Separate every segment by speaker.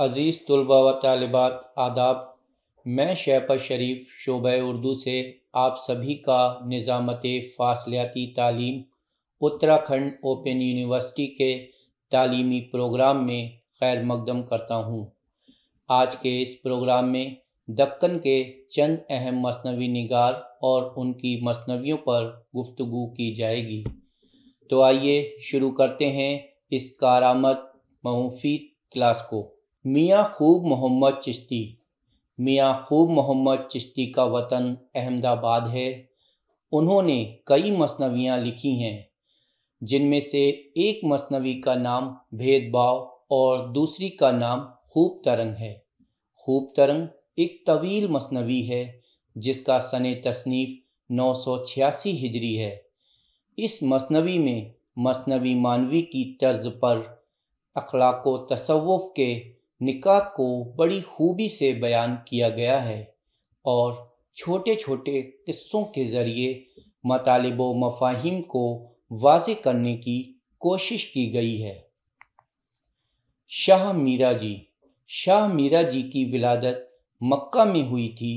Speaker 1: अज़ीज़ तलबा व तलबात आदाब मैं शैपर शरीफ शोब उर्दू से आप सभी का निज़ामत फासलियाती तालीम उत्तराखंड ओपन यूनिवर्सिटी के तालीमी प्रोग्राम में खैर मकदम करता हूँ आज के इस प्रोग्राम में दक्कन के चंद अहम मसनवी निगार और उनकी मसनवियों पर गुफ्तु की जाएगी तो आइए शुरू करते हैं इस कारामत महूफी क्लास को मियाँ खूब मोहम्मद चिश्ती मियाँ खूब मोहम्मद चिश्ती का वतन अहमदाबाद है उन्होंने कई मसनवियाँ लिखी हैं जिनमें से एक मसनवी का नाम भेदभाव और दूसरी का नाम खूब तरंग है खूब तरंग एक तवील मसनवी है जिसका सन तसनीफ़ नौ सौ छियासी हिजरी है इस मसनवी में मसनवी मानवी की तर्ज पर अखलाक तसवुफ़ के निकाह को बड़ी खूबी से बयान किया गया है और छोटे छोटे किस्सों के ज़रिए मतलब मफाहिम को वाज करने की कोशिश की गई है शाह मीरा जी शाह मीरा जी की विलादत मक्का में हुई थी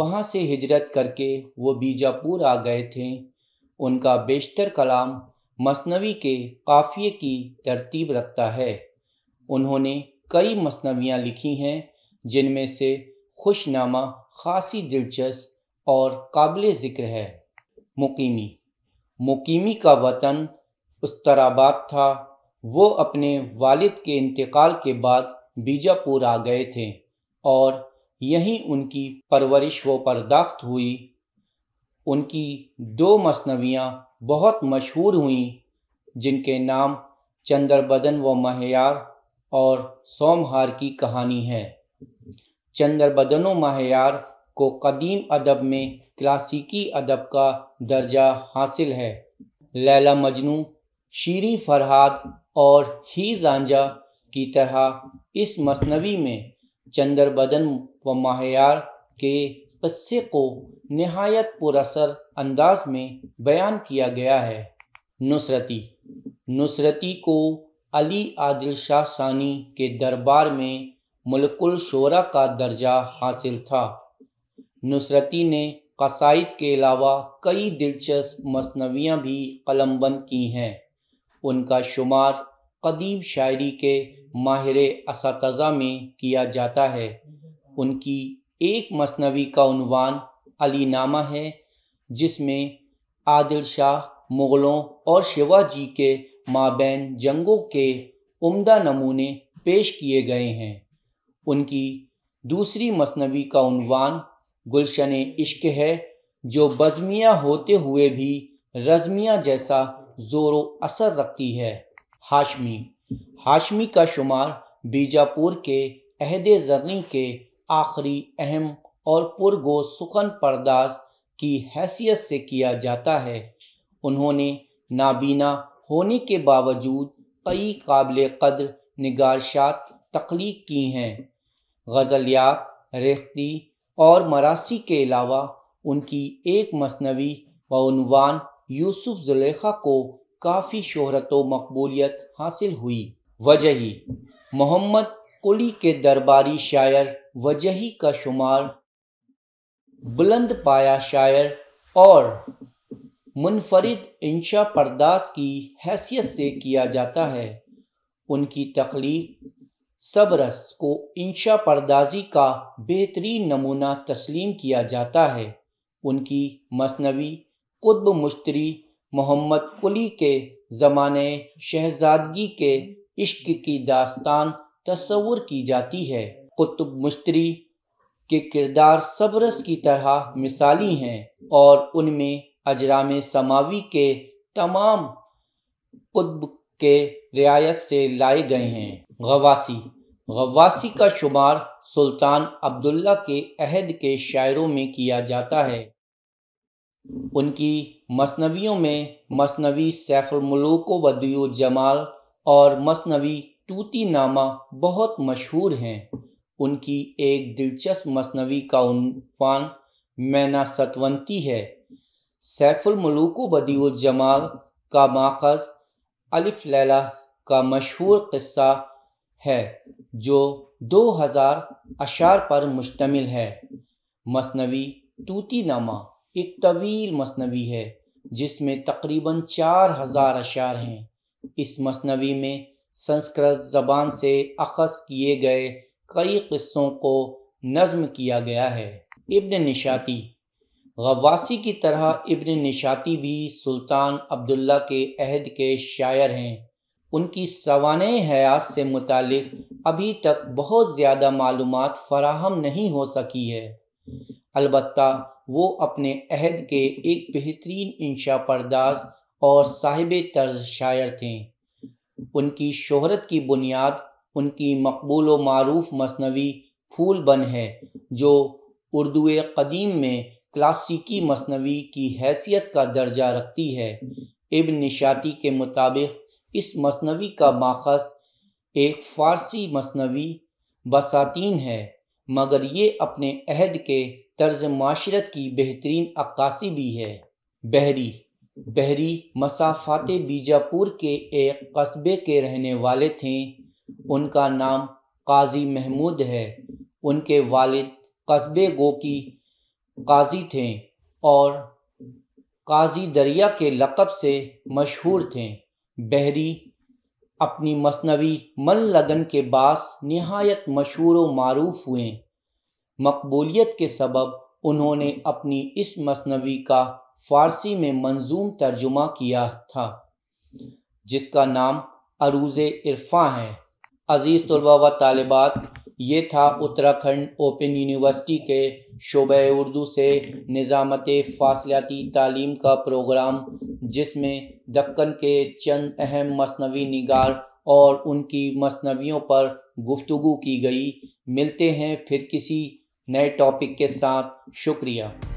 Speaker 1: वहाँ से हिजरत करके वो बीजापुर आ गए थे उनका बेशतर कलाम मसनवी के काफ़िए की तरतीब रखता है उन्होंने कई मसनवियाँ लिखी हैं जिनमें से खुशनामा खासी दिलचस्प और काबिल ज़िक्र है मुकीमी मुकीमी का वतन उस्तराबाद था वो अपने वालिद के इंतकाल के बाद बीजापुर आ गए थे और यहीं उनकी परवरिश व परदाख्त हुई उनकी दो मसनवियाँ बहुत मशहूर हुईं जिनके नाम चंद्रबदन व महयार और सोमहार की कहानी है चंद्रबदनो माहयार को कदीम अदब में क्लासिकी अदब का दर्जा हासिल है लैला मजनू शीरी फरहाद और हीर रांझा की तरह इस मसनवी में चंद्रबदन व माहयार के कस्से को नहायत पुरसर अंदाज में बयान किया गया है नुसरती नुसरती को अली आदिल शाह सानी के दरबार में मुलकुल शोरा का दर्जा हासिल था नुसरती ने कसाइद के अलावा कई दिलचस्प मसनवियाँ भी कलमबंद की हैं उनका शुमार कदीम शायरी के माहिर इस में किया जाता है उनकी एक मसनवी का उनवान अली नामा है जिसमें आदिल शाह मुग़लों और शिवाजी के माबैन जंगों के उम्दा नमूने पेश किए गए हैं उनकी दूसरी मसनवी का उनवान गुलशन इश्क है जो बज़मिया होते हुए भी रज़मिया जैसा ज़ोर असर रखती है हाशमी हाशमी का शुमार बीजापुर के अहद जरनी के आखिरी अहम और पुरगो सुखन परदास की हैसियत से किया जाता है उन्होंने नाबीना होने के बावजूद कई काबिल कदर निगारशात तख्लीक की हैं गज़लियात रेखती और मरासी के अलावा उनकी एक मसनवी बनवान यूसुफ जुलेखा को काफ़ी शहरत व मकबूलियत हासिल हुई वजही मोहम्मद कुली के दरबारी शायर वजही का शुमार बुलंद पाया शायर और मुनफरद इंशा परदास की हैसियत से किया जाता है उनकी तख्लीक सबरस को इंशा परदाजी का बेहतरीन नमूना तस्लीम किया जाता है उनकी मसनवी कुतब मुश्तरी मोहम्मद कुली के ज़माने शहजादगी के इश्क की दास्तान तस्वुर की जाती है कुतुब मुश्तरी के किरदार सबरस की तरह मिसाली हैं और उनमें अजराम समावी के तमाम कुतब के रियायत से लाए गए हैं गवासी गवासी का शुमार सुल्तान अब्दुल्ला के अहद के शायरों में किया जाता है उनकी मसनवियों में मसनवी सैफुलमलूको बदयो जमाल और मसनवी टूती नामा बहुत मशहूर हैं उनकी एक दिलचस्प मसनवी का उनवान मैना सतवंती है बदी जमाल का माखज़ अलिफ लैला का मशहूर किस्सा है जो दो हज़ार अशार पर मुश्तमिल है मसनवी तूती नामा एक तवील मसनवी है जिसमें तकरीबन चार हज़ार अशार हैं इस मसनवी में संस्कृत ज़बान से अखज़ किए गए कई किस्सों को नज़म किया गया है इब्न निशाती गवासी की तरह इब्न निशाती भी सुल्तान अब्दुल्ला के अहद के शायर हैं उनकी सवान हयात से मुतल अभी तक बहुत ज़्यादा मालूम फराहम नहीं हो सकी है अलबत् वो अपने अहद के एक बेहतरीन इंशा परदाज और साहिब तर्ज शायर थे उनकी शोहरत की बुनियाद उनकी मकबूल व मरूफ मसनवी फूल बन है जो उर्दू कदीम में क्लासिकी मसनवी की हैसियत का दर्जा रखती है इब निशाती के मुताबिक इस मसनवी का माखज एक फ़ारसी मसनवी बसातीन है मगर ये अपने अहद के तर्ज माशरत की बेहतरीन अक्कासी भी है बहरी बहरी मसाफात बीजापुर के एक कस्बे के रहने वाले थे उनका नाम काजी महमूद है उनके वालिद कस्बे गो की काजी थे और काजी दरिया के लक़ब से मशहूर थे बहरी अपनी मसनवी मन लगन के बास नहायत मशहूर व मरूफ हुए मकबूलियत के सबब उन्होंने अपनी इस मसनवी का फ़ारसी में मंजूम तर्जुमा किया था जिसका नाम अरूज़ इरफा है अज़ीज़ तलबा व तालबात ये था उत्तराखंड ओपन यूनिवर्सिटी के शोब उर्दू से निज़ामत फासलियाती तालीम का प्रोग्राम जिसमें दक्कन के चंद अहम मसनवी निगार और उनकी मसनवियों पर गुफ्तु की गई मिलते हैं फिर किसी नए टॉपिक के साथ शुक्रिया